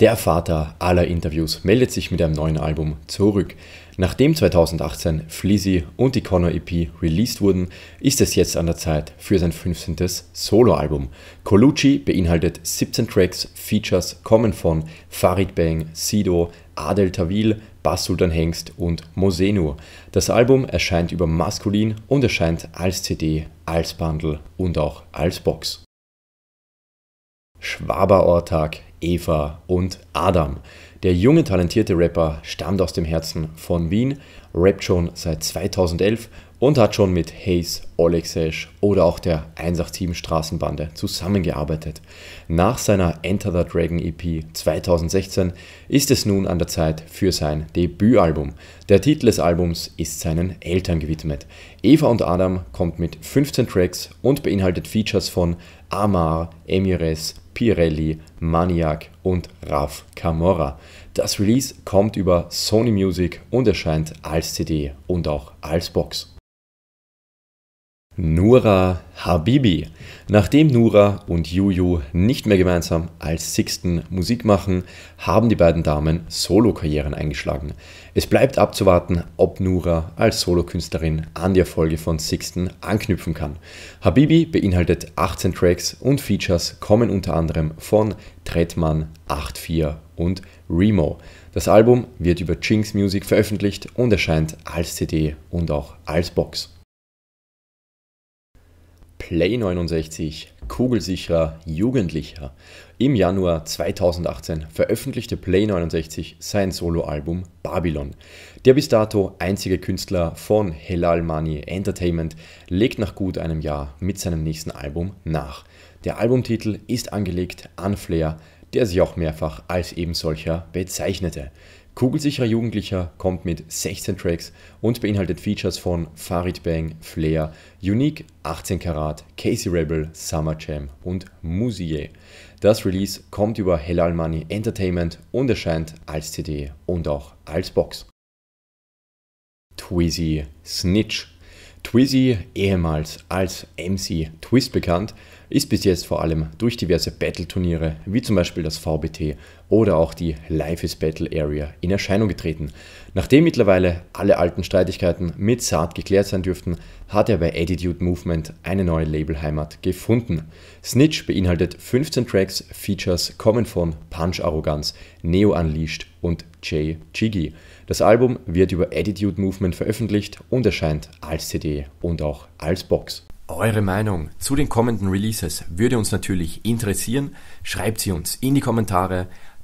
Der Vater aller Interviews meldet sich mit einem neuen Album zurück. Nachdem 2018 Flizzy und die Connor EP released wurden, ist es jetzt an der Zeit für sein 15. Soloalbum. Colucci beinhaltet 17 Tracks, Features kommen von Farid Bang, Sido, Adel Tawil, Bas Sultan Hengst und Mosenur. Das Album erscheint über Maskulin und erscheint als CD, als Bundle und auch als Box. Schwaberortag, Eva und Adam. Der junge, talentierte Rapper stammt aus dem Herzen von Wien, rappt schon seit 2011 und hat schon mit Hayes, Olexesh oder auch der 187 Straßenbande zusammengearbeitet. Nach seiner Enter the Dragon EP 2016 ist es nun an der Zeit für sein Debütalbum. Der Titel des Albums ist seinen Eltern gewidmet. Eva und Adam kommt mit 15 Tracks und beinhaltet Features von Amar, Emires, Pirelli, Maniac und Raf Camorra. Das Release kommt über Sony Music und erscheint als CD und auch als Box. Nura Habibi. Nachdem Nura und Juju nicht mehr gemeinsam als Sixten Musik machen, haben die beiden Damen Solokarrieren eingeschlagen. Es bleibt abzuwarten, ob Nura als Solokünstlerin an die Erfolge von Sixten anknüpfen kann. Habibi beinhaltet 18 Tracks und Features kommen unter anderem von Tretman, 84 und Remo. Das Album wird über Jinx Music veröffentlicht und erscheint als CD und auch als Box. Play 69 kugelsicherer Jugendlicher. Im Januar 2018 veröffentlichte Play 69 sein Soloalbum Babylon. Der bis dato einzige Künstler von Hellal Money Entertainment legt nach gut einem Jahr mit seinem nächsten Album nach. Der Albumtitel ist angelegt an Flair, der sich auch mehrfach als eben solcher bezeichnete. Kugelsicherer Jugendlicher kommt mit 16 Tracks und beinhaltet Features von Farid Bang, Flair, Unique, 18 Karat, Casey Rebel, Summer Jam und Musier. Das Release kommt über Hellal Money Entertainment und erscheint als CD und auch als Box. Twizy Snitch Twizzy, ehemals als MC Twist bekannt, ist bis jetzt vor allem durch diverse Battle-Turniere wie zum Beispiel das VBT oder auch die Life is Battle Area in Erscheinung getreten. Nachdem mittlerweile alle alten Streitigkeiten mit Saad geklärt sein dürften, hat er bei Attitude Movement eine neue Labelheimat gefunden. Snitch beinhaltet 15 Tracks, Features kommen von Punch Arroganz, Neo Unleashed und Jay Jiggy. Das Album wird über Attitude Movement veröffentlicht und erscheint als CD und auch als Box. Eure Meinung zu den kommenden Releases würde uns natürlich interessieren. Schreibt sie uns in die Kommentare